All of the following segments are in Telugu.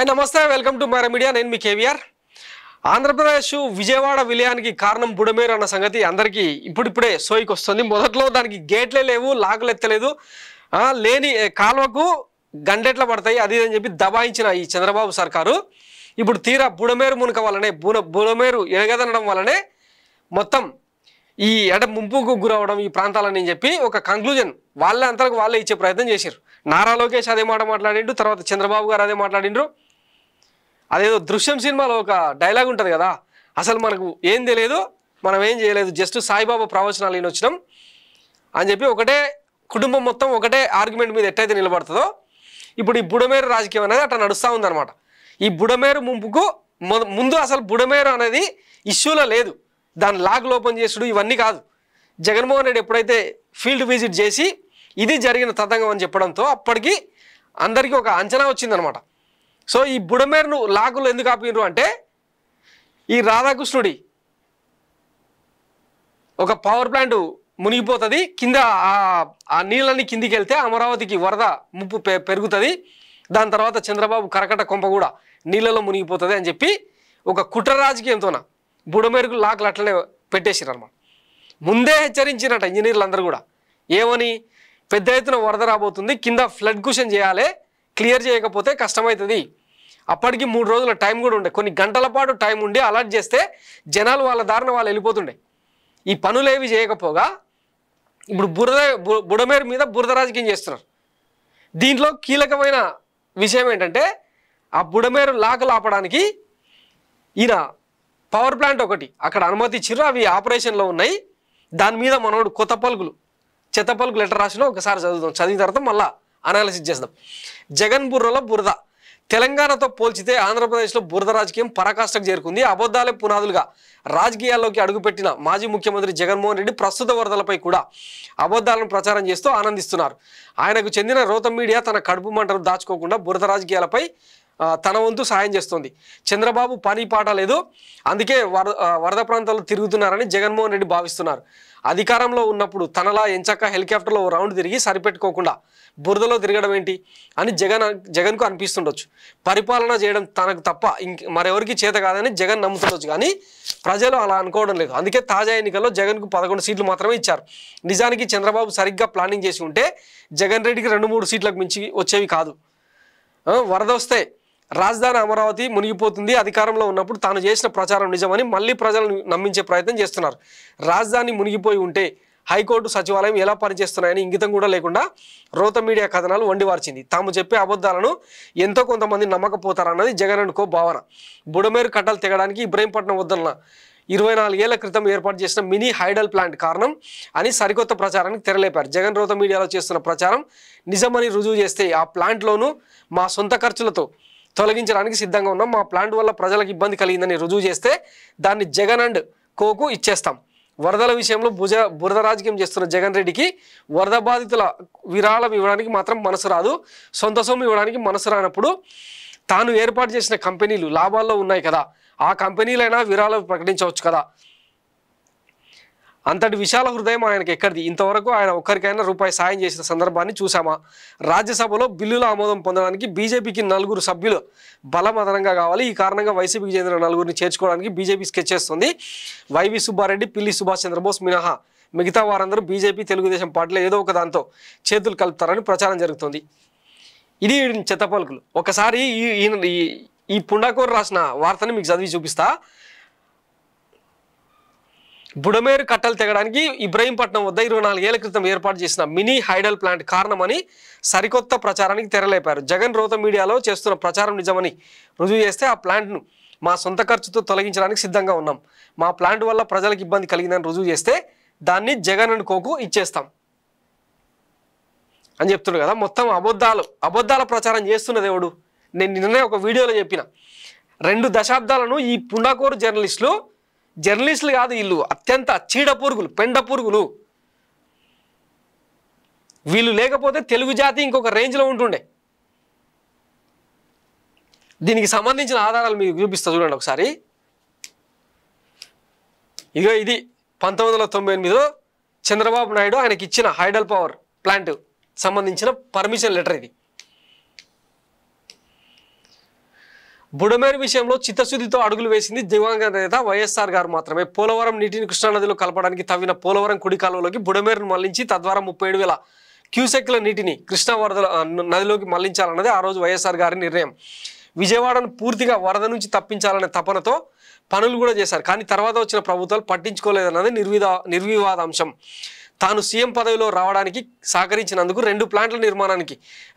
హాయ్ నమస్తే వెల్కమ్ టు మర మీడియా నేను మీ కేవీఆర్ ఆంధ్రప్రదేశ్ విజయవాడ విలయానికి కారణం బుడమేరు అన్న సంగతి అందరికీ ఇప్పుడిప్పుడే సోయికి వస్తుంది మొదట్లో దానికి గేట్లే లేవు లాకులు ఎత్తలేదు లేని కాలువకు గండెట్ల పడతాయి అది అని చెప్పి దబాయించిన ఈ చంద్రబాబు సర్కారు ఇప్పుడు తీరా బుడమేరు మునక వల్లనే బుడ బుడమేరు ఎడగదనడం వల్లనే మొత్తం ఈ ఎడ ముంపుకు గురవడం ఈ ప్రాంతాలని చెప్పి ఒక కంక్లూజన్ వాళ్ళే అంతలకు వాళ్ళే ఇచ్చే ప్రయత్నం చేశారు నారా లోకేష్ అదే మాట మాట్లాడిండు తర్వాత చంద్రబాబు గారు అదే మాట్లాడిండ్రు అదేదో దృశ్యం సినిమాలో ఒక డైలాగ్ ఉంటుంది కదా అసలు మనకు ఏం తెలియదు మనం ఏం చేయలేదు జస్ట్ సాయిబాబా ప్రవచనాలు ఈయన వచ్చినాం అని చెప్పి ఒకటే కుటుంబం మొత్తం ఒకటే ఆర్గ్యుమెంట్ మీద ఎట్టయితే నిలబడుతుందో ఇప్పుడు ఈ బుడమేరు రాజకీయం అనేది అట్లా నడుస్తూ ఉందన్నమాట ఈ బుడమేరు ముంపుకు ముందు అసలు బుడమేరు అనేది ఇష్యూలో లేదు దాని లాగ్ లోపం చేసుడు ఇవన్నీ కాదు జగన్మోహన్ రెడ్డి ఎప్పుడైతే ఫీల్డ్ విజిట్ చేసి ఇది జరిగిన తతంగం అని చెప్పడంతో అప్పటికి అందరికీ ఒక అంచనా వచ్చిందనమాట సో ఈ బుడమేరును లాగులు ఎందుకు ఆపినరు అంటే ఈ రాధాకృష్ణుడి ఒక పవర్ ప్లాంట్ మునిగిపోతుంది కింద ఆ నీళ్ళని కిందికి వెళ్తే అమరావతికి వరద ముప్పు పెరుగుతుంది దాని తర్వాత చంద్రబాబు కరకట కొంప కూడా నీళ్ళలో మునిగిపోతుంది అని చెప్పి ఒక కుట్ర రాజకీయంతోన బుడమేరుకు లాక్లు అట్లనే పెట్టేసారు అనమాట ముందే హెచ్చరించినట్ట ఇంజనీర్లు అందరూ కూడా ఏమని పెద్ద ఎత్తున వరద రాబోతుంది కింద ఫ్లడ్ కుషన్ చేయాలి క్లియర్ చేయకపోతే కష్టమవుతుంది అప్పటికి మూడు రోజుల టైం కూడా ఉండే కొన్ని గంటల పాటు టైం ఉండి అలర్ట్ చేస్తే జనాలు వాళ్ళ దారిన వాళ్ళు వెళ్ళిపోతుండే ఈ పనులేవి చేయకపోగా ఇప్పుడు బురద బుడమేరు మీద బురద రాజకీయం చేస్తున్నారు దీంట్లో కీలకమైన విషయం ఏంటంటే ఆ బుడమేరు లాక్ లాపడానికి ఈయన పవర్ ప్లాంట్ ఒకటి అక్కడ అనుమతి ఇచ్చిర్రు అవి ఆపరేషన్లో ఉన్నాయి దాని మీద మనోడు కొత్త పలుకులు చెత్త పలుకు లెటర్ రాసినా ఒకసారి చదువుదాం చదివిన తర్వాత మళ్ళీ అనాలిసిస్ చేద్దాం జగన్ బుర్రలో బురద తెలంగాణతో పోల్చితే ఆంధ్రప్రదేశ్లో బురద రాజకీయం పరాకాష్ఠకు చేరుకుంది అబద్ధాలే పునాదులుగా రాజకీయాల్లోకి అడుగుపెట్టిన మాజీ ముఖ్యమంత్రి జగన్మోహన్ రెడ్డి ప్రస్తుత వరదలపై కూడా అబద్ధాలను ప్రచారం చేస్తూ ఆనందిస్తున్నారు ఆయనకు చెందిన రోత మీడియా తన కడుపు మంటను దాచుకోకుండా బురద రాజకీయాలపై తన వంతు సాయం చేస్తోంది చంద్రబాబు పని పాట లేదు అందుకే వరద ప్రాంతాల్లో తిరుగుతున్నారని జగన్మోహన్ రెడ్డి భావిస్తున్నారు అధికారంలో ఉన్నప్పుడు తనలా ఎంచక్క హెలికాప్టర్లో రౌండ్ తిరిగి సరిపెట్టుకోకుండా బురదలో తిరగడం ఏంటి అని జగన్ జగన్కు అనిపిస్తుండొచ్చు పరిపాలన చేయడం తనకు తప్ప ఇంక మరెవరికి చేత కాదని జగన్ నమ్ముతుండొచ్చు కానీ ప్రజలు అలా అనుకోవడం లేదు అందుకే తాజా ఎన్నికల్లో జగన్కు పదకొండు సీట్లు మాత్రమే ఇచ్చారు నిజానికి చంద్రబాబు సరిగ్గా ప్లానింగ్ చేసి ఉంటే జగన్ రెడ్డికి రెండు మూడు సీట్లకు మించి వచ్చేవి కాదు వరద వస్తే రాజధాని అమరావతి మునిగిపోతుంది అధికారంలో ఉన్నప్పుడు తాను చేసిన ప్రచారం నిజమని మళ్ళీ ప్రజలను నమ్మించే ప్రయత్నం చేస్తున్నారు రాజధాని మునిగిపోయి ఉంటే హైకోర్టు సచివాలయం ఎలా పనిచేస్తున్నాయని ఇంగితం కూడా లేకుండా రోత మీడియా కథనాలు వండివార్చింది తాము చెప్పే అబద్ధాలను ఎంతో కొంతమంది నమ్మకపోతారన్నది జగన్ అనుకో కో భావన బుడమేరు కట్టలు తెగడానికి ఇబ్రహీంపట్నం వద్దన్న ఇరవై నాలుగేళ్ల క్రితం ఏర్పాటు చేసిన మినీ హైడల్ ప్లాంట్ కారణం అని సరికొత్త ప్రచారానికి తెరలేపారు జగన్ రోత మీడియాలో చేస్తున్న ప్రచారం నిజమని రుజువు చేస్తే ఆ ప్లాంట్లోనూ మా సొంత ఖర్చులతో తొలగించడానికి సిద్ధంగా ఉన్నాం మా ప్లాంట్ వల్ల ప్రజలకు ఇబ్బంది కలిగిందని రుజువు చేస్తే దాన్ని జగన్ అండ్ కోకు ఇచ్చేస్తాం వరదల విషయంలో భుజ బురద రాజకీయం చేస్తున్న జగన్ రెడ్డికి వరద బాధితుల విరాళం ఇవ్వడానికి మాత్రం మనసు రాదు సొంత సొమ్ము ఇవ్వడానికి మనసు రానప్పుడు తాను ఏర్పాటు చేసిన కంపెనీలు లాభాల్లో ఉన్నాయి కదా ఆ కంపెనీలైనా విరాళం ప్రకటించవచ్చు కదా అంతటి విశాల హృదయం ఆయనకి ఎక్కడిది ఇంతవరకు ఆయన ఒక్కరికైనా రూపాయి సాయం చేసిన సందర్భాన్ని చూసామా రాజ్యసభలో బిల్లుల ఆమోదం పొందడానికి బీజేపీకి నలుగురు సభ్యులు బలమదనంగా కావాలి ఈ కారణంగా వైసీపీకి చెందిన నలుగురిని చేర్చుకోవడానికి బీజేపీ స్కెచ్ చేస్తుంది వైవి సుబ్బారెడ్డి పిల్లి సుభాష్ చంద్రబోస్ మినహా మిగతా వారందరూ బీజేపీ తెలుగుదేశం పార్టీలో ఏదో ఒక దాంతో చేతులు కలుపుతారని ప్రచారం జరుగుతుంది ఇది చెత్తపలుకులు ఒకసారి ఈ ఈ పుండాకూరు రాసిన వార్తని మీకు చదివి చూపిస్తా బుడమేరు కట్టలు తెగడానికి ఇబ్రహీంపట్నం వద్ద ఇరవై నాలుగేళ్ల క్రితం ఏర్పాటు చేసిన మినీ హైడల్ ప్లాంట్ కారణమని సరికొత్త ప్రచారానికి తెరలేపారు జగన్ రోత మీడియాలో చేస్తున్న ప్రచారం నిజమని రుజువు చేస్తే ఆ ప్లాంట్ను మా సొంత ఖర్చుతో తొలగించడానికి సిద్ధంగా ఉన్నాం మా ప్లాంట్ వల్ల ప్రజలకు ఇబ్బంది కలిగిందని రుజువు చేస్తే దాన్ని జగన్ కోకు ఇచ్చేస్తాం అని చెప్తున్నాడు కదా మొత్తం అబద్ధాలు అబద్ధాల ప్రచారం చేస్తున్న దేవుడు నేను నిన్ననే ఒక వీడియోలో చెప్పిన రెండు దశాబ్దాలను ఈ పుండాకోరు జర్నలిస్టులు జర్నలిస్టులు కాదు వీళ్ళు అత్యంత చీడ పురుగులు పెండ పురుగులు వీళ్ళు లేకపోతే తెలుగు జాతి ఇంకొక రేంజ్లో ఉంటుండే దీనికి సంబంధించిన ఆధారాలు మీకు చూపిస్తా చూడండి ఒకసారి ఇగో ఇది పంతొమ్మిది వందల తొంభై ఎనిమిదిలో చంద్రబాబు నాయుడు ఆయనకి ఇచ్చిన హైడల్ పవర్ ప్లాంట్ సంబంధించిన పర్మిషన్ లెటర్ ఇది బుడమేరు విషయంలో చిత్తశుద్ధితో అడుగులు వేసింది దివంగత నేత వైఎస్ఆర్ గారు మాత్రమే పోలవరం నీటిని కృష్ణానదిలో కలపడానికి తవ్విన పోలవరం కుడి కాలువలోకి బుడమేరును మళ్లించి తద్వారా ముప్పై ఏడు వేల క్యూసెక్ల నీటిని కృష్ణా వరద నదిలోకి మళ్లించాలన్నది ఆ రోజు వైఎస్ఆర్ గారి నిర్ణయం విజయవాడను పూర్తిగా వరద నుంచి తప్పించాలనే తపనతో పనులు కూడా చేశారు కానీ తర్వాత వచ్చిన ప్రభుత్వాలు పట్టించుకోలేదన్నది నిర్విదా నిర్వివాదాంశం అంశం తాను సీఎం పదవిలో రావడానికి సహకరించినందుకు రెండు ప్లాంట్ల నిర్మాణానికి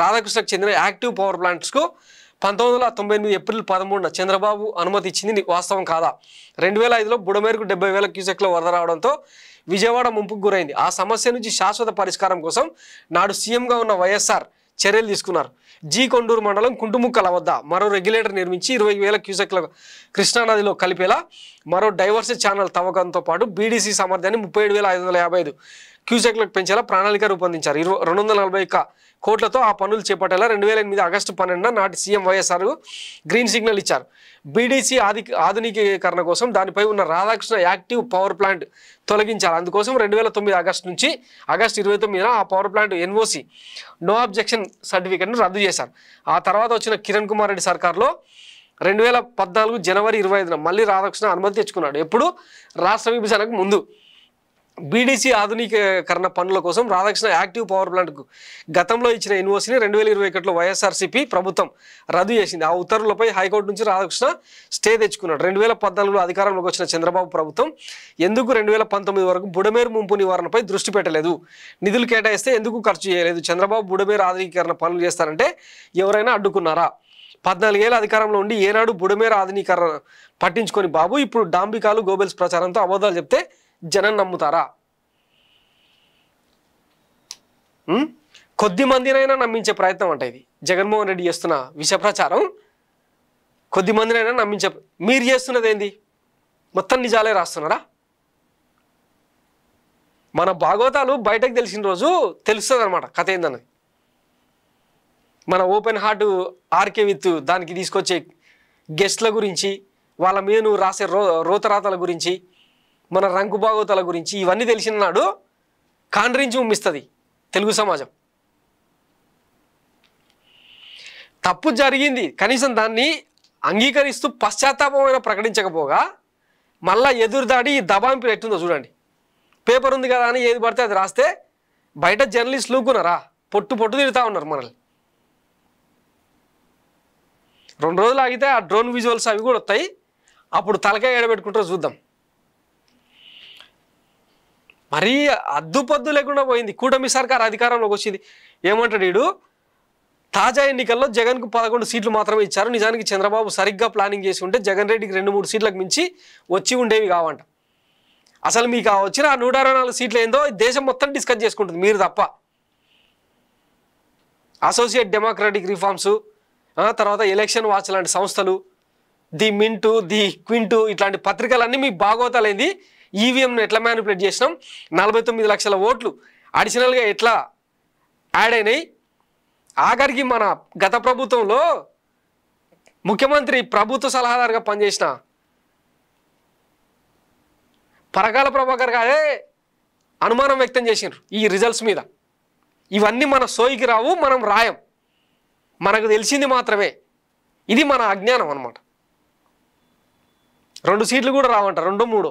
రాధాకృష్ణకు చెందిన యాక్టివ్ పవర్ ప్లాంట్స్కు పంతొమ్మిది వందల తొంభై ఎనిమిది ఏప్రిల్ పదమూడున చంద్రబాబు అనుమతి ఇచ్చింది వాస్తవం కాదా రెండు వేల ఐదులో బుడమేరుకు డెబ్బై వేల క్యూసెక్లో వరద రావడంతో విజయవాడ ముంపుకు గురైంది ఆ సమస్య నుంచి శాశ్వత పరిష్కారం కోసం నాడు సీఎంగా ఉన్న వైఎస్ఆర్ చర్యలు తీసుకున్నారు జీ కొండూరు మండలం కుంటుముక్కల వద్ద మరో రెగ్యులేటర్ నిర్మించి ఇరవై వేల క్యూసెక్ల కృష్ణానదిలో కలిపేలా మరో డైవర్స్ ఛానల్ తవ్వకంతో పాటు బీడీసీ సామర్థ్యాన్ని ముప్పై ఏడు వేల ఐదు వందల యాభై ఐదు క్యూసెక్లకు పెంచేలా ప్రణాళిక రూపొందించారు ఇరవై రెండు వందల నలభై ఒక్క కోట్లతో ఆ పనులు చేపట్టేలా రెండు వేల ఎనిమిది ఆగస్టు పన్నెండున నాటి సీఎం వైఎస్ఆర్ గ్రీన్ సిగ్నల్ ఇచ్చారు బీడీసీ ఆది ఆధునికీకరణ కోసం దానిపై ఉన్న రాధాకృష్ణ యాక్టివ్ పవర్ ప్లాంట్ తొలగించాలి అందుకోసం రెండు వేల తొమ్మిది ఆగస్టు నుంచి ఆగస్టు ఇరవై తొమ్మిదిన ఆ power plant NOC no objection సర్టిఫికెట్ను రద్దు చేశారు ఆ తర్వాత వచ్చిన కిరణ్ కుమార్ రెడ్డి సర్కార్లో రెండు వేల పద్నాలుగు జనవరి ఇరవై ఐదున మళ్ళీ రాధాకృష్ణ అనుమతి తెచ్చుకున్నాడు ఎప్పుడు రాష్ట్ర విభజనకు ముందు బీడీసీ ఆధునికీకరణ పనుల కోసం రాధాకృష్ణ యాక్టివ్ పవర్ ప్లాంట్కు గతంలో ఇచ్చిన ఎన్ఓసీని రెండు వేల ఇరవై ఒకటిలో వైఎస్ఆర్సీపీ ప్రభుత్వం రద్దు చేసింది ఆ ఉత్తర్వులపై హైకోర్టు నుంచి రాధాకృష్ణ స్టే తెచ్చుకున్నాడు రెండు వేల పద్నాలుగులో అధికారంలోకి వచ్చిన చంద్రబాబు ప్రభుత్వం ఎందుకు రెండు వేల పంతొమ్మిది వరకు బుడమేరు ముంపు నివారణపై దృష్టి పెట్టలేదు నిధులు కేటాయిస్తే ఎందుకు ఖర్చు చేయలేదు చంద్రబాబు బుడమేరు ఆధునికీకరణ పనులు చేస్తారంటే ఎవరైనా అడ్డుకున్నారా పద్నాలుగేళ్ళ అధికారంలో ఉండి ఏనాడు బుడమేరు ఆధునీకరణ పట్టించుకొని బాబు ఇప్పుడు డాంబికాలు గోబెల్స్ ప్రచారంతో అబద్ధాలు చెప్తే జనం నమ్ముతారా కొద్ది మందినైనా నమ్మించే ప్రయత్నం అంట ఇది జగన్మోహన్ రెడ్డి చేస్తున్న విష ప్రచారం కొద్ది మందినైనా నమ్మించే మీరు చేస్తున్నది ఏంది మొత్తం నిజాలే రాస్తున్నారా మన భాగవతాలు బయటకు తెలిసిన రోజు తెలుస్తుంది అనమాట కథ ఏందన్నది మన ఓపెన్ హార్ట్ ఆర్కే విత్ దానికి తీసుకొచ్చే గెస్ట్ల గురించి వాళ్ళ మీద నువ్వు రాసే రో రోతరాతల గురించి మన రంకు భాగవతాల గురించి ఇవన్నీ తెలిసిన నాడు కాండ్రించి ఉమ్మిస్తుంది తెలుగు సమాజం తప్పు జరిగింది కనీసం దాన్ని అంగీకరిస్తూ పశ్చాత్తాపమైన ప్రకటించకపోగా మళ్ళీ ఎదురుదాడి దబాంపి ఎట్టుందో చూడండి పేపర్ ఉంది కదా అని ఏది పడితే అది రాస్తే బయట జర్నలిస్టులు ఊకున్నారా పొట్టు పొట్టు తిడుతూ ఉన్నారు మనల్ని రెండు రోజులు ఆగితే ఆ డ్రోన్ విజువల్స్ అవి కూడా వస్తాయి అప్పుడు తలకాయ ఎడబెట్టుకుంటారు చూద్దాం మరీ అద్దుపద్దు లేకుండా పోయింది కూటమి సర్కార్ అధికారంలోకి వచ్చింది ఏమంటాడు వీడు తాజా ఎన్నికల్లో జగన్కు పదకొండు సీట్లు మాత్రమే ఇచ్చారు నిజానికి చంద్రబాబు సరిగ్గా ప్లానింగ్ చేసి ఉంటే జగన్ రెడ్డికి రెండు మూడు సీట్లకు మించి వచ్చి ఉండేవి కావంట అసలు మీకు ఆ వచ్చిన ఆ నూట అరవై నాలుగు సీట్లు ఏందో దేశం మొత్తం డిస్కస్ చేసుకుంటుంది మీరు తప్ప అసోసియేట్ డెమోక్రటిక్ రిఫార్మ్స్ తర్వాత ఎలక్షన్ వాచ్ లాంటి సంస్థలు ది మింటు ది క్వింటు ఇట్లాంటి పత్రికలన్నీ మీకు బాగోతలేంది ఈవీఎంను e ఎట్లా మ్యానిపులేట్ చేసినాం నలభై తొమ్మిది లక్షల ఓట్లు అడిషనల్గా ఎట్లా యాడ్ అయినాయి ఆఖరికి మన గత ప్రభుత్వంలో ముఖ్యమంత్రి ప్రభుత్వ సలహాదారుగా పనిచేసిన పరకాల ప్రభాకర్ గారే అనుమానం వ్యక్తం చేసినారు ఈ రిజల్ట్స్ మీద ఇవన్నీ మన సోయికి రావు మనం రాయం మనకు తెలిసింది మాత్రమే ఇది మన అజ్ఞానం అనమాట రెండు సీట్లు కూడా రావంట రెండో మూడో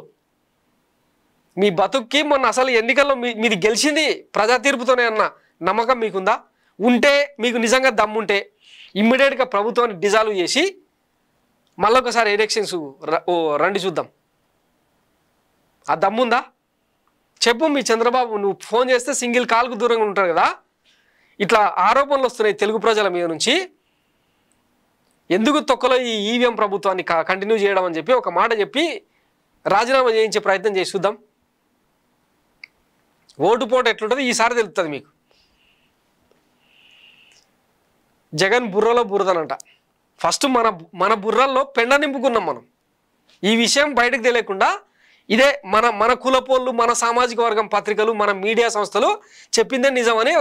మీ బతుక్కి మొన్న అసలు ఎన్నికల్లో మీది గెలిచింది ప్రజా తీర్పుతోనే అన్న నమ్మకం మీకుందా ఉంటే మీకు నిజంగా దమ్ముంటే ఇమ్మీడియట్గా ప్రభుత్వాన్ని డిజాల్వ్ చేసి మళ్ళొకసారి ఎలక్షన్స్ రండి చూద్దాం ఆ దమ్ముందా చెప్పు మీ చంద్రబాబు నువ్వు ఫోన్ చేస్తే సింగిల్ కాల్కు దూరంగా ఉంటారు కదా ఇట్లా ఆరోపణలు వస్తున్నాయి తెలుగు ప్రజల మీద నుంచి ఎందుకు తొక్కలో ఈ ఈవీఎం ప్రభుత్వాన్ని కంటిన్యూ చేయడం అని చెప్పి ఒక మాట చెప్పి రాజీనామా చేయించే ప్రయత్నం చేసి చూద్దాం ఓటుపోటు ఎట్లుంటుంది ఈసారి తెలుస్తుంది మీకు జగన్ బుర్రలో బురదనంట ఫస్ట్ మన మన బుర్రల్లో పెండ నింపుకున్నాం మనం ఈ విషయం బయటకు తెలియకుండా ఇదే మన మన కులపోళ్ళు మన సామాజిక వర్గం పత్రికలు మన మీడియా సంస్థలు చెప్పిందే నిజమని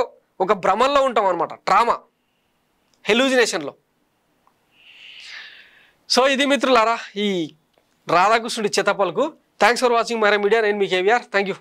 ఒక భ్రమంలో ఉంటాం అనమాట ట్రామా హెలూజినేషన్లో సో ఇది మిత్రులారా ఈ రాధాకృష్ణుడి చిత్తపలకు thanks for watching my media నేను మీ కేవీఆర్ థ్యాంక్ యూ